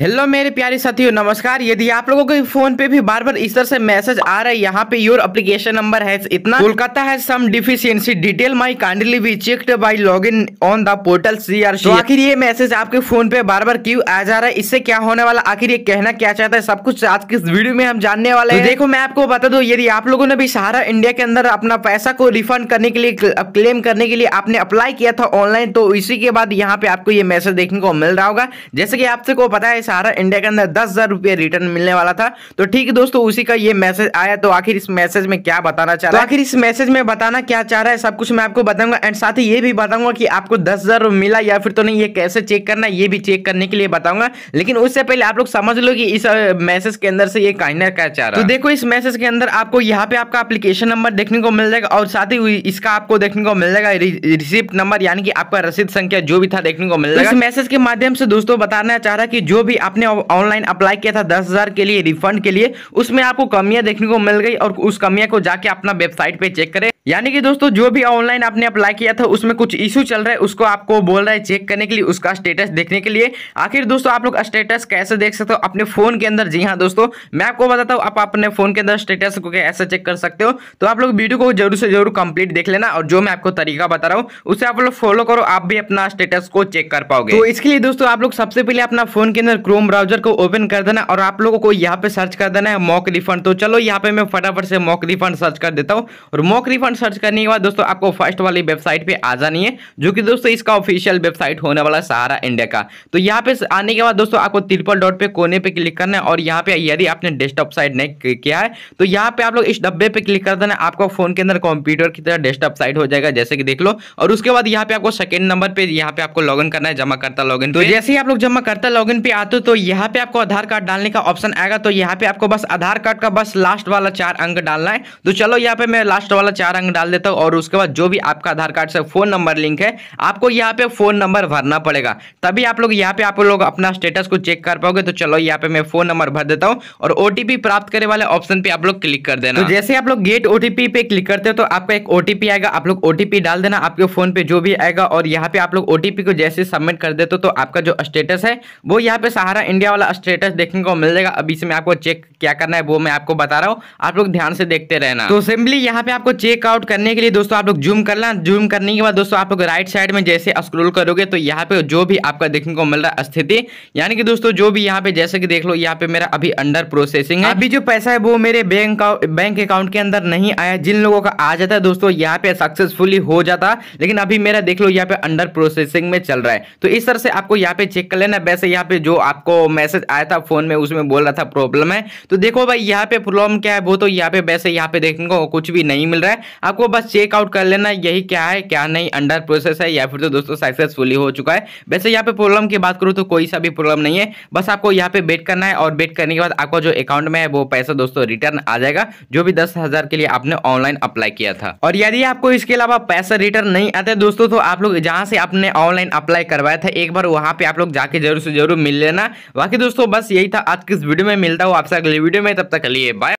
hello मेरे प्यारे साथियों नमस्कार यदि आप लोगों के फोन पे भी बार बार इस तरह से मैसेज आ रहा है यहाँ पे योर एप्लीकेशन नंबर है इतना कोलकाता है some deficiency detail may kindly be checked by login on the portal CRC आखिर ये मैसेज आपके फोन पे बार बार क्यों आ जा रहा है इससे क्या होने वाला आखिर ये कहना क्या चाहता है सब कुछ आज की इस वीडियो में हम जानने वाले तो हैं तो देखो मैं आपको बता दू यदि आप लोगों ने भी सहारा इंडिया के अंदर अपना पैसा को रिफंड करने के लिए क्लेम करने के लिए आपने अप्लाई किया था ऑनलाइन तो इसी के बाद यहाँ पे आपको ये मैसेज देखने को मिल रहा होगा जैसे की आपसे को पता है सहारा इंडिया के अंदर दस हज़ार रुपये रिटर्न मिलने वाला था तो ठीक है दोस्तों उसी का ये मैसेज आया तो आखिर इस मैसेज में क्या बताना चाह रहा है तो आखिर इस मैसेज में बताना क्या चाह रहा है सब कुछ मैं आपको बताऊंगा एंड साथ ही ये भी बताऊंगा कि आपको दस मिला या फिर तो नहीं ये कैसे चेक करना ये भी चेक करने के लिए बताऊंगा लेकिन उससे पहले आप लोग समझ लो कि इस मैसेज के अंदर से ये कहना क्या चाह रहा तो है तो देखो इस मैसेज के अंदर आपको यहाँ पे आपका एप्लीकेशन नंबर देखने को मिल जाएगा और साथ ही इसका आपको देखने को मिल जाएगा रिसिप्ट नंबर यानी कि आपका रसीद संख्या जो भी था देखने को मिल तो जाएगा इस मैसेज के माध्यम से दोस्तों बताना चाह रहा है कि जो भी भी आपने ऑनलाइन अप्लाई किया था दस हज़ार के लिए रिफंड के लिए उसमें आपको कमियाँ देखने को मिल गई और उस कमियाँ को जाके अपना वेबसाइट पर चेक करें यानी कि दोस्तों जो भी ऑनलाइन आपने अप्लाई किया था उसमें कुछ इशू चल रहा है उसको आपको बोल रहा है चेक करने के लिए उसका स्टेटस देखने के लिए आखिर दोस्तों आप लोग स्टेटस कैसे देख सकते हो अपने फोन के अंदर जी हाँ दोस्तों मैं आपको बताता हूँ आप अपने फोन के अंदर स्टेटस को कैसे चेक कर सकते हो तो आप लोग वीडियो को जरूर से जरूर कंप्लीट देख लेना और जो मैं आपको तरीका बता रहा हूँ उसे आप लोग फॉलो करो आप भी अपना स्टेटस को चेक कर पाओगे तो इसके लिए दोस्तों आप लोग सबसे पहले अपना फोन के अंदर क्रोम ब्राउजर को ओपन कर देना और आप लोगों को यहाँ पे सर्च कर देना है मॉक रिफंड तो चलो यहाँ पे मैं फटाफट से मॉक रिफंड सर्च कर देता हूँ और मॉक रिफंड सर्च करने के बाद दोस्तों आपको फर्स्ट वाली वेबसाइट पे आ जानी है जो कि दोस्तों इसका ऑफिशियल वेबसाइट होने वाला सारा इंडिया का तो यहाँ पे आने के बाद दोस्तों आपको ट्रिपल डॉट पे कोने पे क्लिक करना है और यहाँ पे यदि आपने डेस्कटॉप साइट नहीं किया है तो यहाँ पे आप लोग इस डब्बे पे क्लिक कर देना आपका फोन के अंदर कंप्यूटर की तरह डेस्कटॉप साइट हो जाएगा जैसे कि देख लो और उसके बाद यहाँ पे आपको सेकंड नंबर पे यहाँ पे आपको लॉग करना है जमा करता लॉग तो जैसे ही आप लोग जमा करता लॉग पे आते हो तो यहाँ पे आपको आधार कार्ड डालने का ऑप्शन आएगा तो यहाँ पे आपको बस आधार कार्ड का बस लास्ट वाला चार अंक डालना है तो चलो यहाँ पे मैं लास्ट वाला चार अंक रंग डाल देता हूँ और उसके बाद जो भी आपका आधार कार्ड से फ़ोन नंबर लिंक है आपको यहाँ पे फ़ोन नंबर भरना पड़ेगा तभी आप लोग यहाँ पे आप लोग अपना स्टेटस को चेक कर पाओगे तो चलो यहाँ पे मैं फ़ोन नंबर भर देता हूँ और ओ प्राप्त करने वाले ऑप्शन पे आप लोग क्लिक कर देना तो जैसे आप लोग गेट ओ पे क्लिक करते हो तो आपका एक ओ आएगा आप लोग ओ डाल देना आपके फ़ोन पे जो भी आएगा और यहाँ पे आप लोग ओ को जैसे सबमिट कर देते हो तो आपका जो स्टेटस है वो यहाँ पे सहारा इंडिया वाला स्टेटस देखने को मिल जाएगा अभी इसमें आपको चेक क्या करना है वो मैं आपको बता रहा हूँ आप लोग ध्यान से देखते रहना तो सिंपली यहाँ पे आपको चेकआउट आउट करने के लिए दोस्तों आप लोग जूम करना जूम करने के बाद दोस्तों आप लोग राइट साइड में जैसे स्क्रोल करोगे तो यहाँ पे जो भी आपका देखने को मिल रहा है स्थिति यानी कि दोस्तों जो भी यहाँ पे जैसे कि देख लो यहाँ पे मेरा अभी अंडर प्रोसेसिंग है अभी जो पैसा है वो मेरे बैंक बैंक अकाउंट के अंदर नहीं आया जिन लोगों का आ जाता है दोस्तों यहाँ पे सक्सेसफुली हो जाता लेकिन अभी मेरा देख लो यहाँ पे अंडर प्रोसेसिंग में चल रहा है तो इस तरह से आपको यहाँ पे चेक कर लेना वैसे यहाँ पे जो आपको मैसेज आया था फोन में उसमें बोल रहा था प्रॉब्लम है तो देखो भाई यहाँ पे प्रॉब्लम क्या है वो तो यहाँ पे वैसे यहाँ पे देखने को कुछ भी नहीं मिल रहा है आपको बस चेकआउट कर लेना यही क्या है क्या नहीं अंडर प्रोसेस है या फिर तो दोस्तों सक्सेसफुली हो चुका है वैसे यहाँ पे प्रॉब्लम की बात करूँ तो कोई सा भी प्रॉब्लम नहीं है बस आपको यहाँ पे वेट करना है और वेट करने के बाद आपका जो अकाउंट में है वो पैसा दोस्तों रिटर्न आ जाएगा जो भी दस हजार के लिए आपने ऑनलाइन अप्लाई किया था और यदि आपको इसके अलावा पैसा रिटर्न नहीं आता दोस्तों तो आप लोग जहाँ से आपने ऑनलाइन अप्लाई करवाया था एक बार वहाँ पे आप लोग जाके जरूर से जरूर मिल लेना बाकी दोस्तों बस यही था आज किस वीडियो में मिलता हूँ आपसे अगले वीडियो में तब तक लिए बाय